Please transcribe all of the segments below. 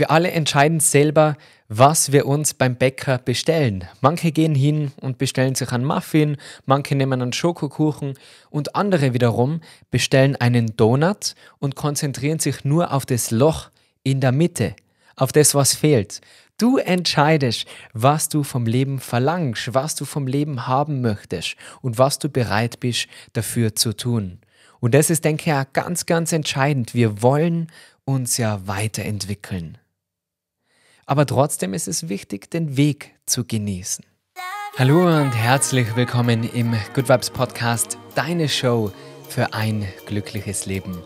Wir alle entscheiden selber, was wir uns beim Bäcker bestellen. Manche gehen hin und bestellen sich einen Muffin, manche nehmen einen Schokokuchen und andere wiederum bestellen einen Donut und konzentrieren sich nur auf das Loch in der Mitte, auf das, was fehlt. Du entscheidest, was du vom Leben verlangst, was du vom Leben haben möchtest und was du bereit bist dafür zu tun. Und das ist, denke ich, ganz, ganz entscheidend. Wir wollen uns ja weiterentwickeln aber trotzdem ist es wichtig, den Weg zu genießen. Hallo und herzlich willkommen im Good Vibes Podcast, deine Show für ein glückliches Leben.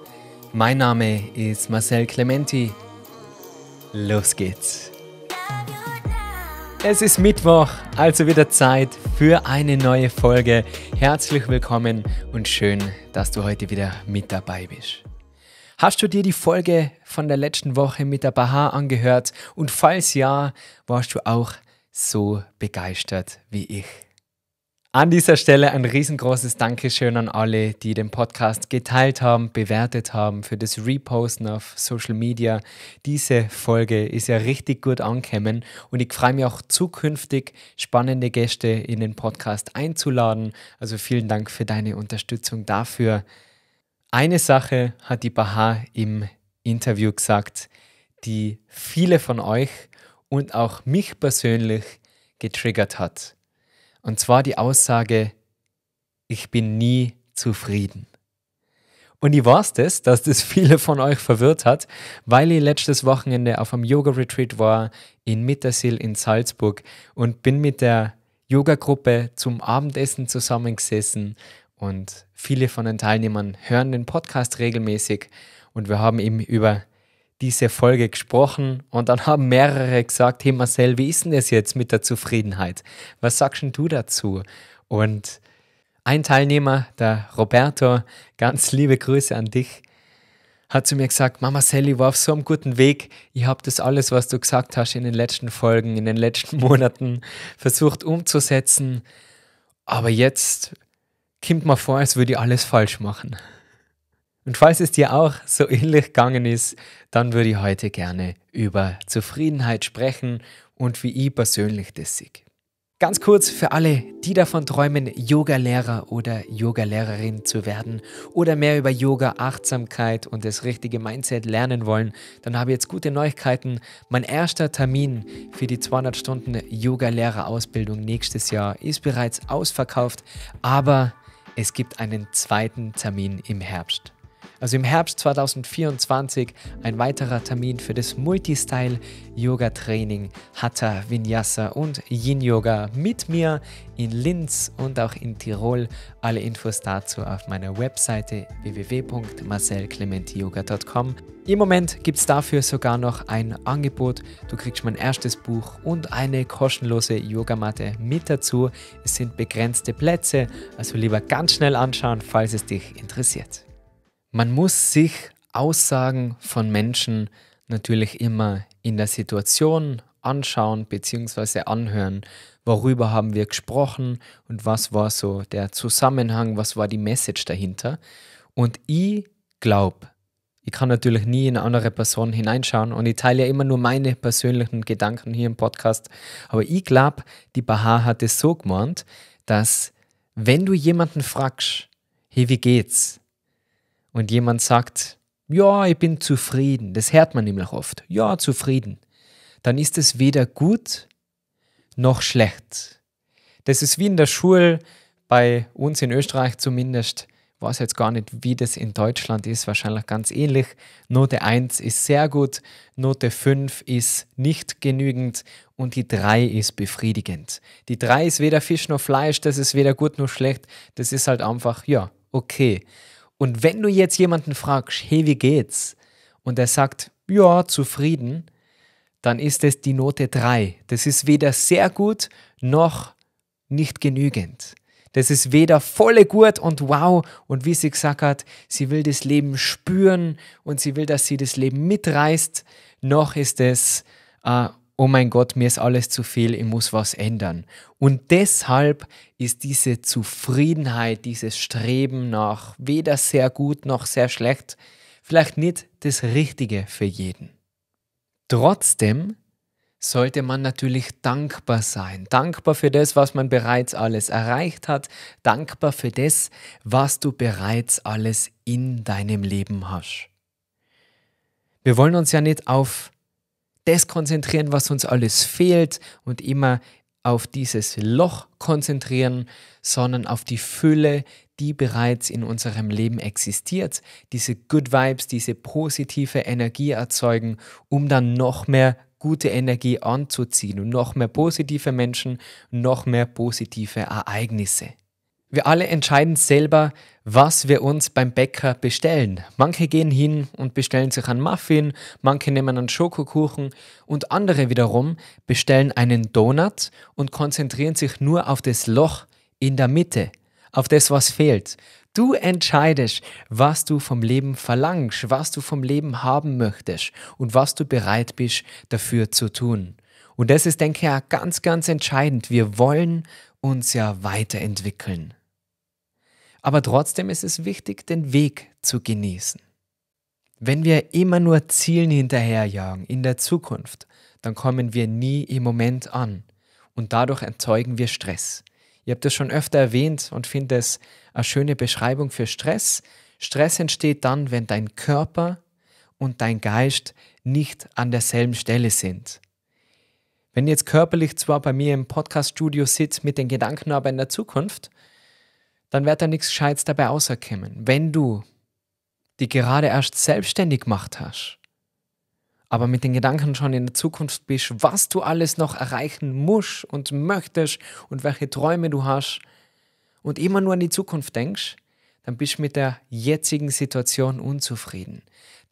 Mein Name ist Marcel Clementi. Los geht's. Es ist Mittwoch, also wieder Zeit für eine neue Folge. Herzlich willkommen und schön, dass du heute wieder mit dabei bist. Hast du dir die Folge von der letzten Woche mit der Baha angehört? Und falls ja, warst du auch so begeistert wie ich? An dieser Stelle ein riesengroßes Dankeschön an alle, die den Podcast geteilt haben, bewertet haben, für das Reposten auf Social Media. Diese Folge ist ja richtig gut angekommen und ich freue mich auch zukünftig, spannende Gäste in den Podcast einzuladen. Also vielen Dank für deine Unterstützung dafür. Eine Sache hat die Baha im Interview gesagt, die viele von euch und auch mich persönlich getriggert hat. Und zwar die Aussage, ich bin nie zufrieden. Und ich weiß das, dass das viele von euch verwirrt hat, weil ich letztes Wochenende auf einem Yoga-Retreat war in Mittersil in Salzburg und bin mit der Yoga-Gruppe zum Abendessen zusammengesessen und viele von den Teilnehmern hören den Podcast regelmäßig und wir haben eben über diese Folge gesprochen und dann haben mehrere gesagt, hey Marcel, wie ist denn das jetzt mit der Zufriedenheit? Was sagst denn du dazu? Und ein Teilnehmer, der Roberto, ganz liebe Grüße an dich, hat zu mir gesagt, Mama Sally war auf so einem guten Weg. Ich habe das alles, was du gesagt hast in den letzten Folgen, in den letzten Monaten versucht umzusetzen. Aber jetzt kommt mir vor, als würde ich alles falsch machen. Und falls es dir auch so ähnlich gegangen ist, dann würde ich heute gerne über Zufriedenheit sprechen und wie ich persönlich das sehe. Ganz kurz für alle, die davon träumen, Yogalehrer oder Yogalehrerin zu werden oder mehr über Yoga, Achtsamkeit und das richtige Mindset lernen wollen, dann habe ich jetzt gute Neuigkeiten. Mein erster Termin für die 200 Stunden Yogalehrerausbildung nächstes Jahr ist bereits ausverkauft, aber es gibt einen zweiten Termin im Herbst also im Herbst 2024, ein weiterer Termin für das Multistyle Yoga Training Hatha Vinyasa und Yin Yoga mit mir in Linz und auch in Tirol. Alle Infos dazu auf meiner Webseite www.marcelclementiyoga.com. Im Moment gibt es dafür sogar noch ein Angebot. Du kriegst mein erstes Buch und eine kostenlose Yogamatte mit dazu. Es sind begrenzte Plätze, also lieber ganz schnell anschauen, falls es dich interessiert. Man muss sich Aussagen von Menschen natürlich immer in der Situation anschauen bzw. anhören. Worüber haben wir gesprochen und was war so der Zusammenhang, was war die Message dahinter? Und ich glaube, ich kann natürlich nie in eine andere Person hineinschauen und ich teile ja immer nur meine persönlichen Gedanken hier im Podcast. Aber ich glaube, die Baha hat es so gemeint, dass wenn du jemanden fragst, hey, wie geht's? und jemand sagt, ja, ich bin zufrieden, das hört man nämlich oft, ja, zufrieden, dann ist es weder gut noch schlecht. Das ist wie in der Schule, bei uns in Österreich zumindest, ich weiß jetzt gar nicht, wie das in Deutschland ist, wahrscheinlich ganz ähnlich. Note 1 ist sehr gut, Note 5 ist nicht genügend und die 3 ist befriedigend. Die 3 ist weder Fisch noch Fleisch, das ist weder gut noch schlecht, das ist halt einfach, ja, okay. Und wenn du jetzt jemanden fragst, hey, wie geht's? Und er sagt, ja, zufrieden, dann ist es die Note 3. Das ist weder sehr gut noch nicht genügend. Das ist weder volle gut und wow und wie sie gesagt hat, sie will das Leben spüren und sie will, dass sie das Leben mitreißt, noch ist es äh, oh mein Gott, mir ist alles zu viel, ich muss was ändern. Und deshalb ist diese Zufriedenheit, dieses Streben nach weder sehr gut noch sehr schlecht vielleicht nicht das Richtige für jeden. Trotzdem sollte man natürlich dankbar sein. Dankbar für das, was man bereits alles erreicht hat. Dankbar für das, was du bereits alles in deinem Leben hast. Wir wollen uns ja nicht auf das konzentrieren, was uns alles fehlt und immer auf dieses Loch konzentrieren, sondern auf die Fülle, die bereits in unserem Leben existiert. Diese Good Vibes, diese positive Energie erzeugen, um dann noch mehr gute Energie anzuziehen und noch mehr positive Menschen, noch mehr positive Ereignisse. Wir alle entscheiden selber, was wir uns beim Bäcker bestellen. Manche gehen hin und bestellen sich einen Muffin, manche nehmen einen Schokokuchen und andere wiederum bestellen einen Donut und konzentrieren sich nur auf das Loch in der Mitte, auf das, was fehlt. Du entscheidest, was du vom Leben verlangst, was du vom Leben haben möchtest und was du bereit bist dafür zu tun. Und das ist, denke ich, ganz, ganz entscheidend. Wir wollen uns ja weiterentwickeln. Aber trotzdem ist es wichtig, den Weg zu genießen. Wenn wir immer nur Zielen hinterherjagen in der Zukunft, dann kommen wir nie im Moment an und dadurch erzeugen wir Stress. Ihr habt das schon öfter erwähnt und finde es eine schöne Beschreibung für Stress. Stress entsteht dann, wenn dein Körper und dein Geist nicht an derselben Stelle sind. Wenn ihr jetzt körperlich zwar bei mir im Podcaststudio sitzt mit den Gedanken aber in der Zukunft, dann wird da nichts Scheiß dabei rauskommen. Wenn du die gerade erst selbstständig gemacht hast, aber mit den Gedanken schon in der Zukunft bist, was du alles noch erreichen musst und möchtest und welche Träume du hast und immer nur an die Zukunft denkst, dann bist du mit der jetzigen Situation unzufrieden.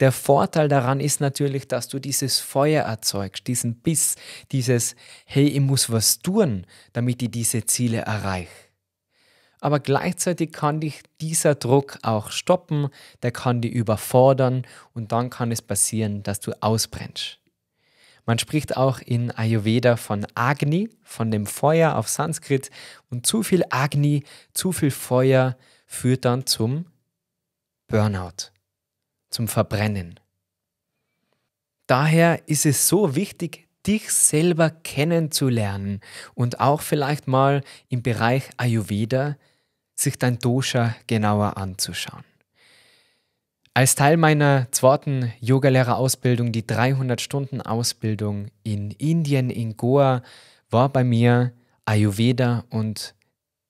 Der Vorteil daran ist natürlich, dass du dieses Feuer erzeugst, diesen Biss, dieses Hey, ich muss was tun, damit ich diese Ziele erreiche aber gleichzeitig kann dich dieser Druck auch stoppen, der kann dich überfordern und dann kann es passieren, dass du ausbrennst. Man spricht auch in Ayurveda von Agni, von dem Feuer auf Sanskrit und zu viel Agni, zu viel Feuer führt dann zum Burnout, zum Verbrennen. Daher ist es so wichtig, dich selber kennenzulernen und auch vielleicht mal im Bereich Ayurveda sich dein Dosha genauer anzuschauen. Als Teil meiner zweiten Yogalehrerausbildung, die 300-Stunden-Ausbildung in Indien, in Goa, war bei mir Ayurveda und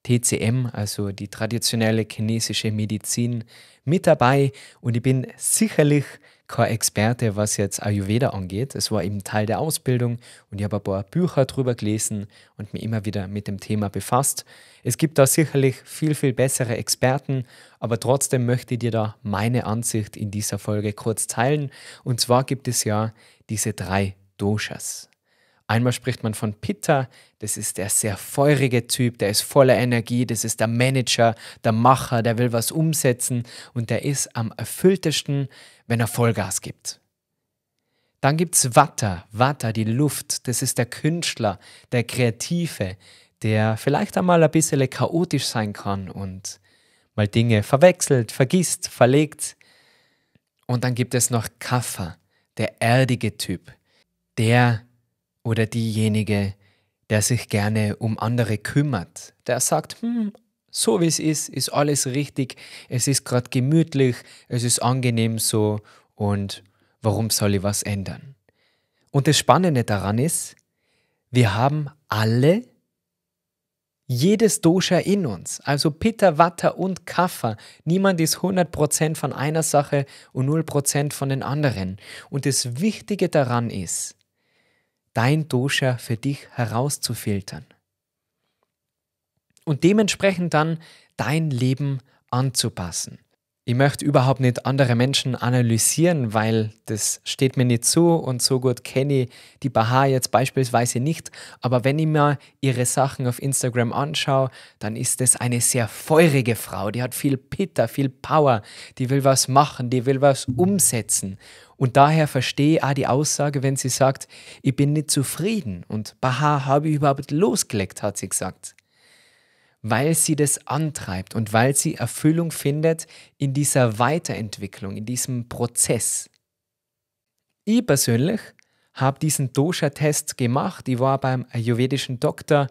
TCM, also die traditionelle chinesische Medizin, mit dabei und ich bin sicherlich kein Experte, was jetzt Ayurveda angeht. Es war eben Teil der Ausbildung und ich habe ein paar Bücher drüber gelesen und mich immer wieder mit dem Thema befasst. Es gibt da sicherlich viel, viel bessere Experten, aber trotzdem möchte ich dir da meine Ansicht in dieser Folge kurz teilen. Und zwar gibt es ja diese drei Doshas. Einmal spricht man von Pitta, das ist der sehr feurige Typ, der ist voller Energie, das ist der Manager, der Macher, der will was umsetzen und der ist am erfülltesten, wenn er Vollgas gibt. Dann gibt es Watter, Watter, die Luft, das ist der Künstler, der Kreative, der vielleicht einmal ein bisschen chaotisch sein kann und mal Dinge verwechselt, vergisst, verlegt. Und dann gibt es noch Kaffer, der erdige Typ, der oder diejenige, der sich gerne um andere kümmert, der sagt, hm, so wie es ist, ist alles richtig. Es ist gerade gemütlich, es ist angenehm so und warum soll ich was ändern? Und das Spannende daran ist, wir haben alle jedes Dosha in uns, also Pitta, Vata und Kapha. Niemand ist 100% von einer Sache und 0% von den anderen. Und das Wichtige daran ist, dein Dosha für dich herauszufiltern und dementsprechend dann dein Leben anzupassen. Ich möchte überhaupt nicht andere Menschen analysieren, weil das steht mir nicht zu und so gut kenne ich die Baha jetzt beispielsweise nicht. Aber wenn ich mir ihre Sachen auf Instagram anschaue, dann ist das eine sehr feurige Frau. Die hat viel Pitter, viel Power. Die will was machen, die will was umsetzen. Und daher verstehe ich auch die Aussage, wenn sie sagt, ich bin nicht zufrieden. Und Baha habe ich überhaupt losgelegt, hat sie gesagt weil sie das antreibt und weil sie Erfüllung findet in dieser Weiterentwicklung, in diesem Prozess. Ich persönlich habe diesen Dosha-Test gemacht. Ich war beim ayurvedischen Doktor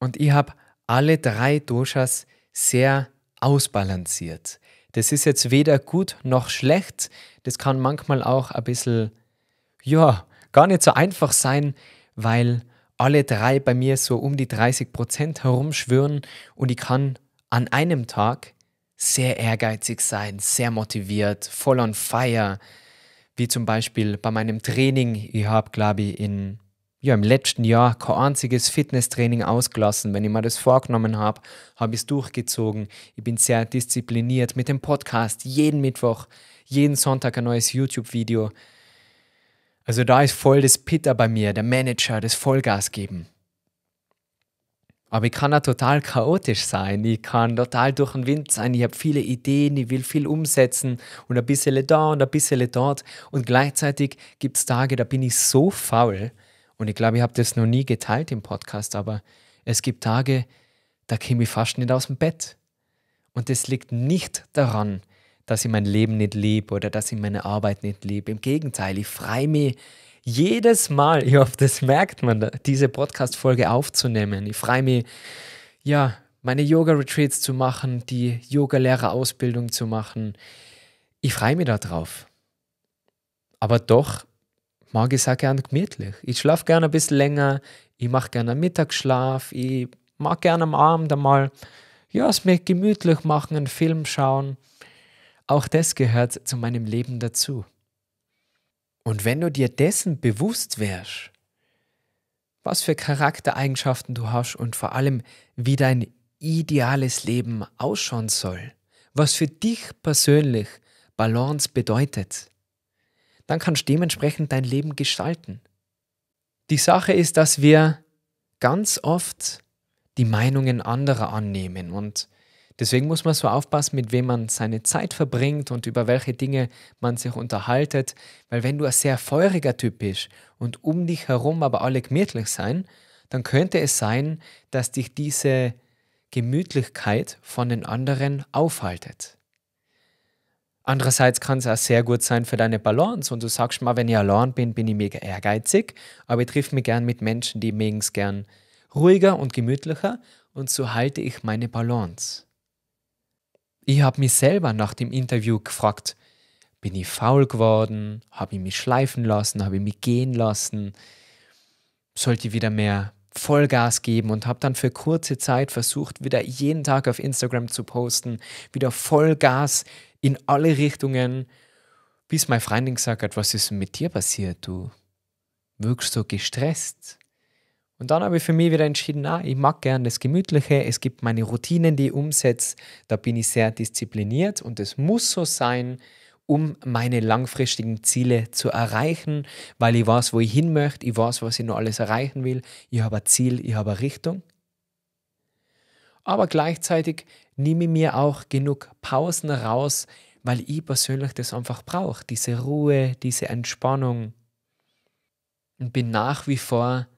und ich habe alle drei Doshas sehr ausbalanciert. Das ist jetzt weder gut noch schlecht. Das kann manchmal auch ein bisschen, ja, gar nicht so einfach sein, weil alle drei bei mir so um die 30 Prozent herumschwören und ich kann an einem Tag sehr ehrgeizig sein, sehr motiviert, voll on fire, wie zum Beispiel bei meinem Training. Ich habe, glaube ich, in, ja, im letzten Jahr kein einziges Fitnesstraining ausgelassen. Wenn ich mir das vorgenommen habe, habe ich es durchgezogen. Ich bin sehr diszipliniert mit dem Podcast, jeden Mittwoch, jeden Sonntag ein neues YouTube-Video. Also da ist voll das Pitter bei mir, der Manager, das Vollgas geben. Aber ich kann auch total chaotisch sein, ich kann total durch den Wind sein, ich habe viele Ideen, ich will viel umsetzen und ein bisschen da und ein bisschen dort. Und gleichzeitig gibt es Tage, da bin ich so faul und ich glaube, ich habe das noch nie geteilt im Podcast, aber es gibt Tage, da käme ich fast nicht aus dem Bett. Und das liegt nicht daran, dass ich mein Leben nicht liebe oder dass ich meine Arbeit nicht liebe. Im Gegenteil, ich freue mich jedes Mal, ich hoffe, das merkt man, diese Podcast-Folge aufzunehmen. Ich freue mich, ja, meine Yoga-Retreats zu machen, die Yoga-Lehrerausbildung zu machen. Ich freue mich darauf. Aber doch mag ich es auch gern gemütlich. Ich schlafe gerne ein bisschen länger, ich mache gerne einen Mittagsschlaf, ich mag gerne am Abend einmal ja, es mir gemütlich machen, einen Film schauen. Auch das gehört zu meinem Leben dazu. Und wenn du dir dessen bewusst wärst, was für Charaktereigenschaften du hast und vor allem, wie dein ideales Leben ausschauen soll, was für dich persönlich Balance bedeutet, dann kannst du dementsprechend dein Leben gestalten. Die Sache ist, dass wir ganz oft die Meinungen anderer annehmen und Deswegen muss man so aufpassen, mit wem man seine Zeit verbringt und über welche Dinge man sich unterhaltet, weil wenn du ein sehr feuriger Typ bist und um dich herum aber alle gemütlich sein, dann könnte es sein, dass dich diese Gemütlichkeit von den anderen aufhaltet. Andererseits kann es auch sehr gut sein für deine Balance und du sagst mal, wenn ich allein bin, bin ich mega ehrgeizig, aber ich treffe mich gern mit Menschen, die mögen es gern ruhiger und gemütlicher und so halte ich meine Balance. Ich habe mich selber nach dem Interview gefragt, bin ich faul geworden? Habe ich mich schleifen lassen? Habe ich mich gehen lassen? Sollte ich wieder mehr Vollgas geben und habe dann für kurze Zeit versucht, wieder jeden Tag auf Instagram zu posten, wieder Vollgas in alle Richtungen, bis mein Freundin gesagt hat, was ist denn mit dir passiert, du? Wirkst so gestresst? Und dann habe ich für mich wieder entschieden, na, ich mag gern das Gemütliche, es gibt meine Routinen, die ich umsetze, da bin ich sehr diszipliniert und es muss so sein, um meine langfristigen Ziele zu erreichen, weil ich weiß, wo ich hin möchte, ich weiß, was ich noch alles erreichen will, ich habe ein Ziel, ich habe eine Richtung. Aber gleichzeitig nehme ich mir auch genug Pausen raus, weil ich persönlich das einfach brauche, diese Ruhe, diese Entspannung und bin nach wie vor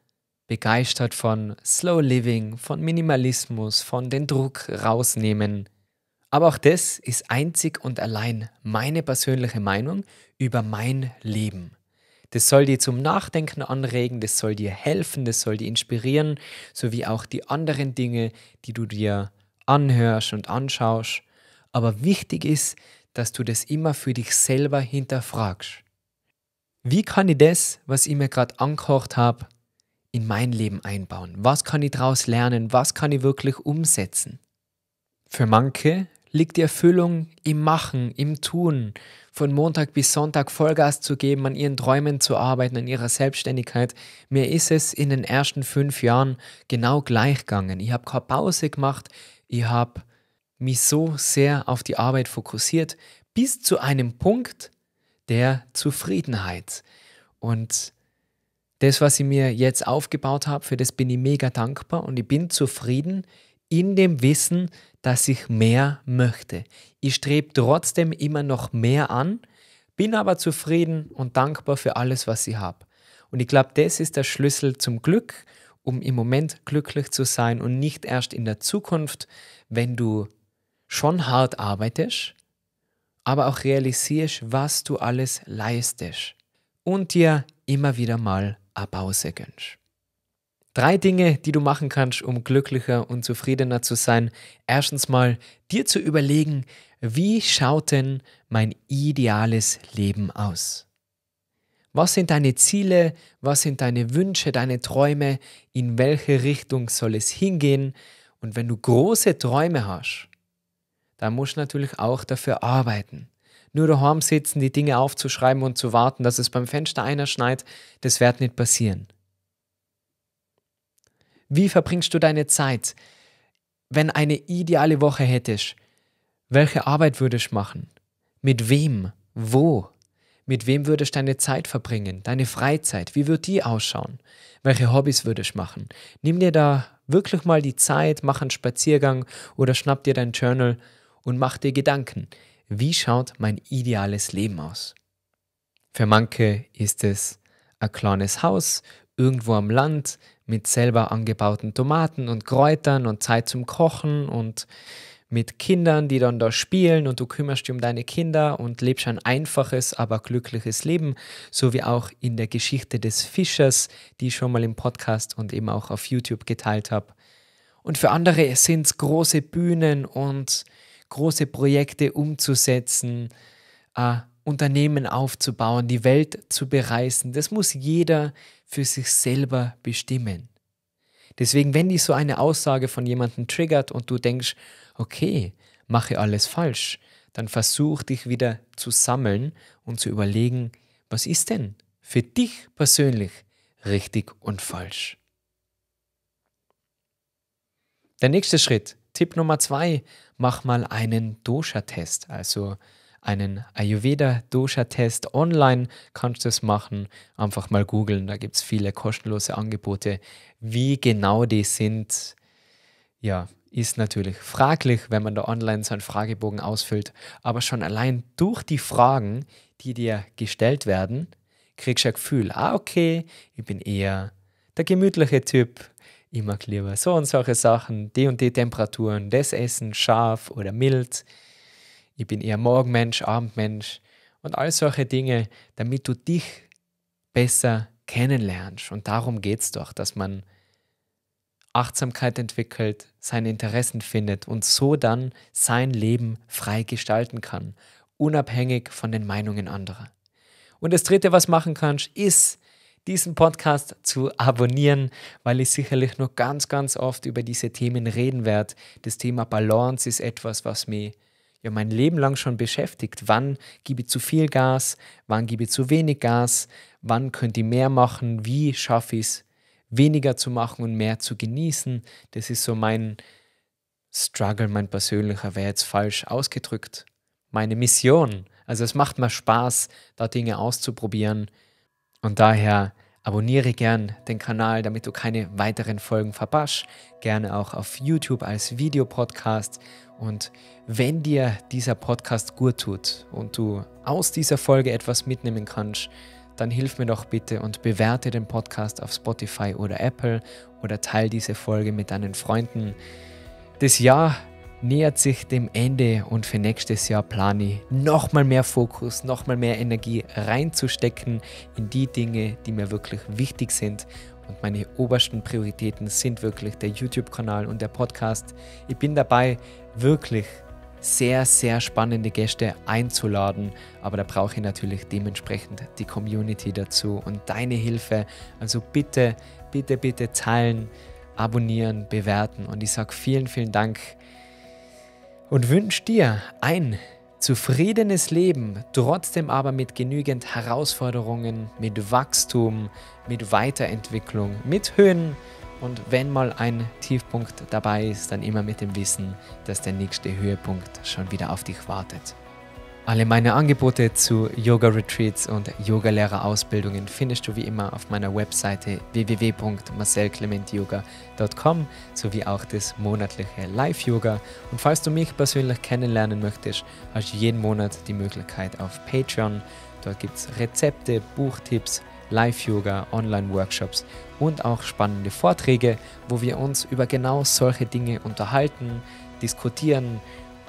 begeistert von Slow Living, von Minimalismus, von den Druck rausnehmen. Aber auch das ist einzig und allein meine persönliche Meinung über mein Leben. Das soll dir zum Nachdenken anregen, das soll dir helfen, das soll dir inspirieren, sowie auch die anderen Dinge, die du dir anhörst und anschaust. Aber wichtig ist, dass du das immer für dich selber hinterfragst. Wie kann ich das, was ich mir gerade angekocht habe, in mein Leben einbauen? Was kann ich daraus lernen? Was kann ich wirklich umsetzen? Für manche liegt die Erfüllung im Machen, im Tun, von Montag bis Sonntag Vollgas zu geben, an ihren Träumen zu arbeiten, an ihrer Selbstständigkeit. Mir ist es in den ersten fünf Jahren genau gleich gegangen. Ich habe keine Pause gemacht, ich habe mich so sehr auf die Arbeit fokussiert, bis zu einem Punkt der Zufriedenheit. Und das, was ich mir jetzt aufgebaut habe, für das bin ich mega dankbar und ich bin zufrieden in dem Wissen, dass ich mehr möchte. Ich strebe trotzdem immer noch mehr an, bin aber zufrieden und dankbar für alles, was ich habe. Und ich glaube, das ist der Schlüssel zum Glück, um im Moment glücklich zu sein und nicht erst in der Zukunft, wenn du schon hart arbeitest, aber auch realisierst, was du alles leistest und dir immer wieder mal Abause gönnst. Drei Dinge, die du machen kannst, um glücklicher und zufriedener zu sein. Erstens mal dir zu überlegen, wie schaut denn mein ideales Leben aus? Was sind deine Ziele? Was sind deine Wünsche, deine Träume? In welche Richtung soll es hingehen? Und wenn du große Träume hast, dann musst du natürlich auch dafür arbeiten nur daheim sitzen, die Dinge aufzuschreiben und zu warten, dass es beim Fenster einer schneit, das wird nicht passieren. Wie verbringst du deine Zeit? Wenn eine ideale Woche hättest, welche Arbeit würdest du machen? Mit wem? Wo? Mit wem würdest du deine Zeit verbringen? Deine Freizeit? Wie wird die ausschauen? Welche Hobbys würdest du machen? Nimm dir da wirklich mal die Zeit, mach einen Spaziergang oder schnapp dir dein Journal und mach dir Gedanken wie schaut mein ideales Leben aus? Für manche ist es ein kleines Haus irgendwo am Land mit selber angebauten Tomaten und Kräutern und Zeit zum Kochen und mit Kindern, die dann da spielen und du kümmerst dich um deine Kinder und lebst ein einfaches, aber glückliches Leben, so wie auch in der Geschichte des Fischers, die ich schon mal im Podcast und eben auch auf YouTube geteilt habe. Und für andere sind es große Bühnen und große Projekte umzusetzen, äh, Unternehmen aufzubauen, die Welt zu bereisen. Das muss jeder für sich selber bestimmen. Deswegen, wenn dich so eine Aussage von jemandem triggert und du denkst, okay, mache alles falsch, dann versuch dich wieder zu sammeln und zu überlegen, was ist denn für dich persönlich richtig und falsch. Der nächste Schritt Tipp Nummer zwei, mach mal einen Dosha-Test, also einen Ayurveda-Dosha-Test. Online kannst du es machen. Einfach mal googeln, da gibt es viele kostenlose Angebote. Wie genau die sind, ja, ist natürlich fraglich, wenn man da online so einen Fragebogen ausfüllt. Aber schon allein durch die Fragen, die dir gestellt werden, kriegst du ein Gefühl, ah, okay, ich bin eher der gemütliche Typ, immer mag lieber so und solche Sachen, die und die Temperaturen, das Essen scharf oder mild. Ich bin eher Morgenmensch, Abendmensch und all solche Dinge, damit du dich besser kennenlernst. Und darum geht es doch, dass man Achtsamkeit entwickelt, seine Interessen findet und so dann sein Leben frei gestalten kann, unabhängig von den Meinungen anderer. Und das Dritte, was machen kannst, ist diesen Podcast zu abonnieren, weil ich sicherlich noch ganz, ganz oft über diese Themen reden werde. Das Thema Balance ist etwas, was mich ja mein Leben lang schon beschäftigt. Wann gebe ich zu viel Gas? Wann gebe ich zu wenig Gas? Wann könnte ich mehr machen? Wie schaffe ich es, weniger zu machen und mehr zu genießen? Das ist so mein Struggle, mein persönlicher, wäre jetzt falsch ausgedrückt. Meine Mission. Also es macht mir Spaß, da Dinge auszuprobieren, und daher abonniere gern den Kanal, damit du keine weiteren Folgen verpasst. Gerne auch auf YouTube als Videopodcast. Und wenn dir dieser Podcast gut tut und du aus dieser Folge etwas mitnehmen kannst, dann hilf mir doch bitte und bewerte den Podcast auf Spotify oder Apple oder teile diese Folge mit deinen Freunden. Das Jahr nähert sich dem Ende und für nächstes Jahr plane ich nochmal mehr Fokus, nochmal mehr Energie reinzustecken in die Dinge, die mir wirklich wichtig sind. Und meine obersten Prioritäten sind wirklich der YouTube-Kanal und der Podcast. Ich bin dabei, wirklich sehr, sehr spannende Gäste einzuladen, aber da brauche ich natürlich dementsprechend die Community dazu und deine Hilfe. Also bitte, bitte, bitte teilen, abonnieren, bewerten und ich sage vielen, vielen Dank und wünsche dir ein zufriedenes Leben, trotzdem aber mit genügend Herausforderungen, mit Wachstum, mit Weiterentwicklung, mit Höhen und wenn mal ein Tiefpunkt dabei ist, dann immer mit dem Wissen, dass der nächste Höhepunkt schon wieder auf dich wartet. Alle meine Angebote zu Yoga-Retreats und Yogalehrerausbildungen findest du wie immer auf meiner Webseite www.marcelclementyoga.com sowie auch das monatliche Live-Yoga. Und falls du mich persönlich kennenlernen möchtest, hast du jeden Monat die Möglichkeit auf Patreon. Dort gibt es Rezepte, Buchtipps, Live-Yoga, Online-Workshops und auch spannende Vorträge, wo wir uns über genau solche Dinge unterhalten, diskutieren,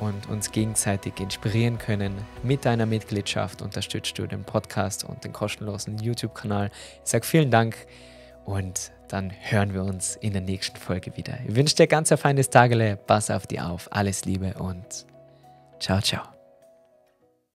und uns gegenseitig inspirieren können. Mit deiner Mitgliedschaft unterstützt du den Podcast und den kostenlosen YouTube-Kanal. Ich sage vielen Dank und dann hören wir uns in der nächsten Folge wieder. Ich wünsche dir ganz ein feines Tagele, pass auf dich auf, alles Liebe und ciao, ciao.